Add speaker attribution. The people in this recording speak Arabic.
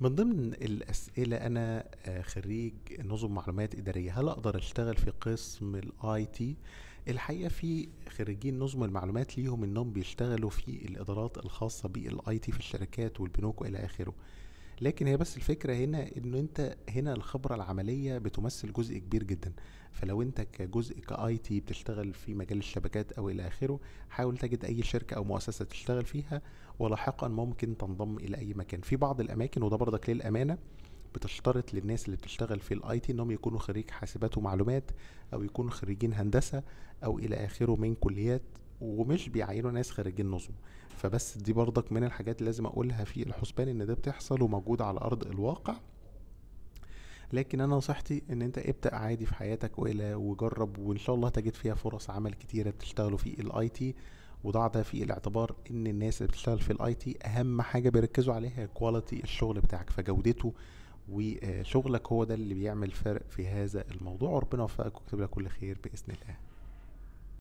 Speaker 1: من ضمن الأسئلة أنا آه، خريج نظم معلومات إدارية هل أقدر أشتغل في قسم الآي تي؟ الحقيقة في خريجين نظم المعلومات ليهم إنهم بيشتغلوا في الإدارات الخاصة بالآي تي في الشركات والبنوك وإلى آخره لكن هي بس الفكره هنا انه انت هنا الخبره العمليه بتمثل جزء كبير جدا فلو انت كجزء كاي تي بتشتغل في مجال الشبكات او الى اخره حاول تجد اي شركه او مؤسسه تشتغل فيها ولاحقا ممكن تنضم الى اي مكان في بعض الاماكن وده برضك للامانه بتشترط للناس اللي بتشتغل في الاي تي انهم يكونوا خريج حاسبات ومعلومات او يكونوا خريجين هندسه او الى اخره من كليات ومش بيعينوا ناس خارجين نظم فبس دي برضك من الحاجات اللي لازم اقولها في الحسبان ان ده بتحصل وموجود على ارض الواقع لكن انا نصيحتي ان انت ابدا عادي في حياتك والى وجرب وان شاء الله تجد فيها فرص عمل كتيره بتشتغلوا في الاي تي وضع ده في الاعتبار ان الناس اللي بتشتغل في الاي تي اهم حاجه بيركزوا عليها كواليتي الشغل بتاعك فجودته وشغلك هو ده اللي بيعمل فرق في هذا الموضوع وربنا يوفقك ويكتب لك كل خير باذن الله